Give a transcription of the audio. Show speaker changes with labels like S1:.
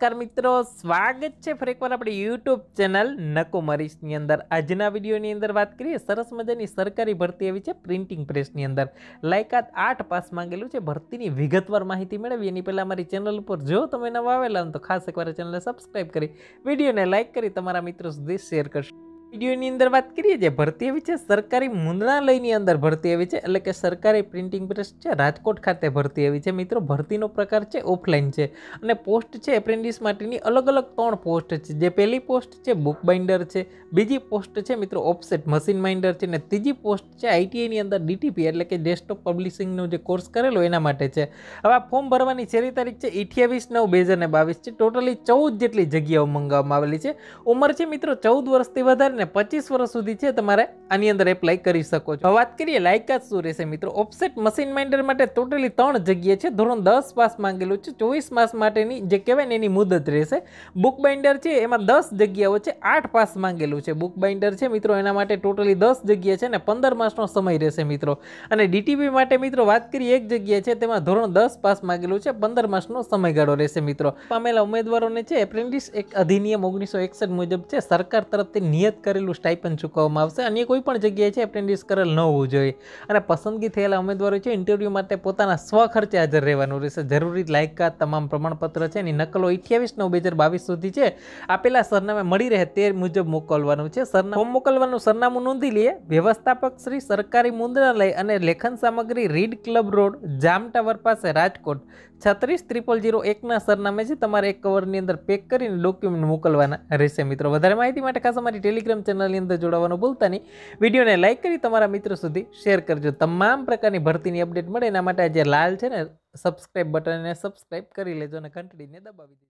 S1: નમસ્કાર મિત્રો સ્વાગત છે ફરી એકવાર આપણે યુટ્યુબ ચેનલ નકો મરીશની અંદર આજના વિડીયોની અંદર વાત કરીએ સરસ મજાની સરકારી ભરતી આવી છે પ્રિન્ટિંગ પ્રેસની અંદર લાયકાત આઠ પાસ માંગેલું છે ભરતીની વિગતવાર માહિતી મેળવી એની પહેલાં અમારી ચેનલ ઉપર જો તમે નવા આવેલા તો ખાસ એકવાર ચેનલને સબસ્ક્રાઈબ કરી વિડીયોને લાઇક કરી તમારા મિત્રો સુધી શેર કરશો વિડીયોની અંદર વાત કરીએ જે ભરતી આવી છે સરકારી મુદ્રણાલયની અંદર ભરતી આવી છે એટલે કે સરકારી પ્રિન્ટિંગ પ્રેસ છે રાજકોટ ખાતે ભરતી આવી છે મિત્રો ભરતીનો પ્રકાર છે ઓફલાઈન છે અને પોસ્ટ છે એપ્રેન્ટિસ માટેની અલગ અલગ ત્રણ પોસ્ટ છે જે પહેલી પોસ્ટ છે બુક બાઇન્ડર છે બીજી પોસ્ટ છે મિત્રો ઓફસેટ મશીન બાઇન્ડર છે અને ત્રીજી પોસ્ટ છે આઈટીઆઈની અંદર ડીટીપી એટલે કે ડેસ્કટોપ પબ્લિશિંગનો જે કોર્સ કરેલો એના માટે છે હવે આ ફોર્મ ભરવાની છેલ્લી તારીખ છે અઠ્યાવીસ નવ બે હજાર બાવીસ છે ટોટલી ચૌદ જેટલી જગ્યાઓ મંગાવવામાં આવેલી છે ઉંમર છે મિત્રો ચૌદ વર્ષથી વધારે ને પચીસ વર્ષ સુધી છે તમારે આની અંદર એપ્લાય કરી શકો છો વાત કરીએ લાયકાત શું રહેશે મિત્રો ઓફસેટ મશીન માઇન્ડર માટે ટોટલી ત્રણ જગ્યા છે ધોરણ દસ પાસ માંગેલું છે ચોવીસ માસ માટેની જે કહેવાય ને એની મુદત રહેશે બુક બાઇન્ડર છે એમાં દસ જગ્યાઓ છે આઠ પાસ માંગેલું છે બુક બાઇન્ડર છે મિત્રો એના માટે ટોટલી દસ જગ્યા છે અને પંદર માસનો સમય રહેશે મિત્રો અને ડીટીપી માટે મિત્રો વાત કરીએ એક જગ્યા છે તેમાં ધોરણ દસ પાસ માંગેલું છે પંદર માસનો સમયગાળો રહેશે મિત્રો પામેલા ઉમેદવારોને છે એપ્રેન્ટિસ એક અધિનિયમ ઓગણીસો એકસઠ મુજબ છે સરકાર તરફથી નિયત કરેલું સ્ટાઇપન ચૂકવવામાં આવશે અન્ય કોઈ કોઈ પણ જગ્યાએ છે એપ્રેન્ટિસ કરેલ ન હોવું જોઈએ અને પસંદગી થયેલા ઉમેદવારો છે ઇન્ટરવ્યૂ માટે પોતાના સ્વખર્ચે હાજર રહેવાનું રહેશે જરૂરી લાયકાત તમામ પ્રમાણપત્ર છે એની નકલો અઠ્યાવીસ નવ બે હજાર બાવીસ સુધી છે આપેલા સરનામે મળી રહે તે મુજબ મોકલવાનું છે સરનામું મોકલવાનું સરનામું નોંધી લઈએ વ્યવસ્થાપક શ્રી સરકારી મુદ્રાલય અને લેખન સામગ્રી read club road Jam tower પાસે રાજકોટ છત્રીસ ત્રિપલ જીરો એકના સરનામે છે તમારે એક કવરની અંદર પેક કરીને ડોક્યુમેન્ટ મોકલવાના રહેશે મિત્રો વધારે માહિતી માટે ખાસ અમારી ટેલિગ્રામ ચેનલની અંદર જોડાવાનું ભૂલતા નહીં વિડીયોને લાઇક કરી તમારા મિત્રો સુધી શેર કરજો તમામ પ્રકારની ભરતીની અપડેટ મળે એના માટે જે લાલ છે ને સબસ્ક્રાઇબ બટનને સબસ્ક્રાઇબ કરી લેજો અને ઘંટડીને દબાવી દેજો